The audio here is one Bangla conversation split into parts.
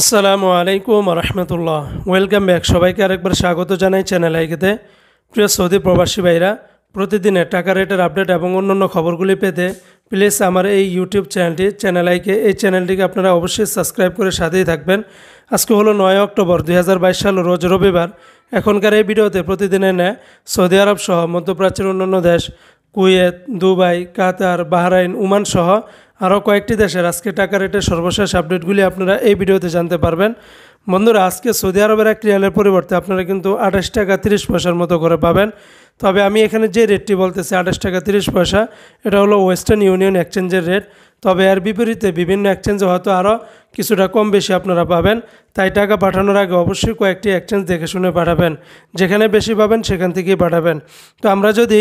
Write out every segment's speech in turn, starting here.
আসসালামু আলাইকুম রহমতুল্লাহ ওয়েলকাম ব্যাক সবাইকে আরেকবার স্বাগত জানাই চ্যানেল আইকেতে প্রিয় সৌদি প্রবাসী ভাইরা প্রতিদিনের টাকা রেটের আপডেট এবং অন্যান্য খবরগুলি পেতে প্লিজ আমার এই ইউটিউব চ্যানেলটি চ্যানেল আইকে এই চ্যানেলটিকে আপনারা অবশ্যই সাবস্ক্রাইব করে সাথেই থাকবেন আজকে হলো নয় অক্টোবর দুই সাল রোজ রবিবার এখনকার এই ভিডিওতে প্রতিদিনের ন্যায় সৌদি আরব সহ মধ্যপ্রাচ্যের অন্যান্য দেশ Kuwait Dubai Qatar Bahrain Oman সহ আরও কয়েকটি দেশের আজকে টাকা রেটের সর্বশেষ আপডেটগুলি আপনারা এই ভিডিওতে জানতে পারবেন বন্ধুরা আজকে সৌদি আরবের এক রিয়ালের পরিবর্তে আপনারা কিন্তু আঠাশ টাকা তিরিশ পয়সার মতো করে পাবেন তবে আমি এখানে যে রেটটি বলতেছি আঠাশ টাকা তিরিশ পয়সা এটা হলো ওয়েস্টার্ন ইউনিয়ন এক্সচেঞ্জের রেট তবে এর বিপরীতে বিভিন্ন এক্সচেঞ্জে হয়তো আরও কিছুটা কম বেশি আপনারা পাবেন তাই টাকা পাঠানোর আগে অবশ্যই কয়েকটি এক্সচেঞ্জ দেখে শুনে পাঠাবেন যেখানে বেশি পাবেন সেখান থেকেই পাঠাবেন তো আমরা যদি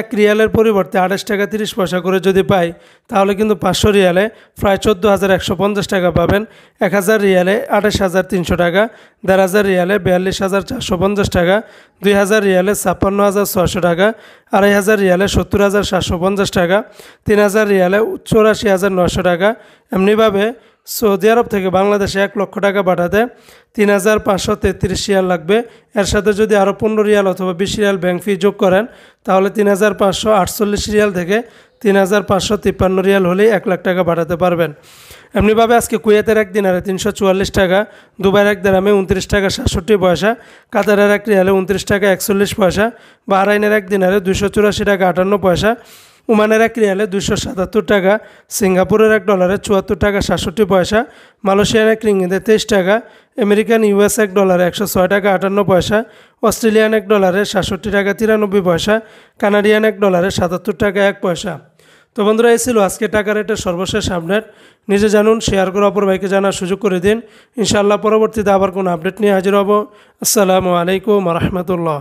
এক রিয়ালের পরিবর্তে আড়াইশ টাকা তিরিশ পয়সা করে যদি পাই তাহলে কিন্তু পাঁচশো রিয়ালে প্রায় চোদ্দো হাজার একশো পঞ্চাশ টাকা পাবেন এক হাজার রিয়ালে আঠাশ হাজার তিনশো টাকা দেড় হাজার রিয়ালে বিয়াল্লিশ হাজার চারশো পঞ্চাশ টাকা দুই হাজার রিয়ালে ছাপ্পান্ন হাজার ছশো টাকা আড়াই হাজার রিয়ালে সত্তর হাজার সাতশো পঞ্চাশ টাকা তিন হাজার রিয়ালে চৌরাশি হাজার নশো টাকা এমনিভাবে সৌদি আরব থেকে বাংলাদেশে এক লক্ষ টাকা পাঠাতে তিন হাজার পাঁচশো তেত্রিশ রিয়াল লাগবে এর সাথে যদি আরও পনেরো রিয়াল অথবা বিশ রিয়াল ব্যাংক ফি যোগ করেন তাহলে তিন হাজার পাঁচশো আটচল্লিশ রিয়াল থেকে তিন হাজার পাঁচশো তিপ্পান্ন রিয়াল হলেই এক লাখ টাকা পাঠাতে পারবেন এমনিভাবে আজকে কুয়েতের এক দিনারে তিনশো চুয়াল্লিশ টাকা দুবাইয়ের এক দিনামে উনত্রিশ টাকা সাতষট্টি পয়সা কাতারের এক রিয়ালে উনত্রিশ টাকা একচল্লিশ পয়সা বাহরাইনের এক দিনারে দুশো চুরাশি টাকা আটান্ন পয়সা ওমানের এক রিয়ালে দুশো সাতাত্তর টাকা সিঙ্গাপুরের এক ডলারে চুয়াত্তর টাকা সাতষট্টি পয়সা মালয়েশিয়ার এক রিঙ্গিতে তেইশ টাকা আমেরিকান ইউএস এক ডলারে একশো ছয় টাকা আটান্ন পয়সা অস্ট্রেলিয়ান এক ডলারে সাতষট্টি টাকা তিরানব্বই পয়সা কানাডিয়ান এক ডলারে সাতাত্তর টাকা এক পয়সা তো বন্ধুরা এই ছিল আজকে টাকার রেটের সর্বশেষ আপডেট নিজে জানুন শেয়ার করে অপর ভাইকে জানার সুযোগ করে দিন ইনশাআল্লাহ পরবর্তীতে আবার কোনো আপডেট নিয়ে হাজির হব আসসালামু আলাইকুম রহমতুল্লাহ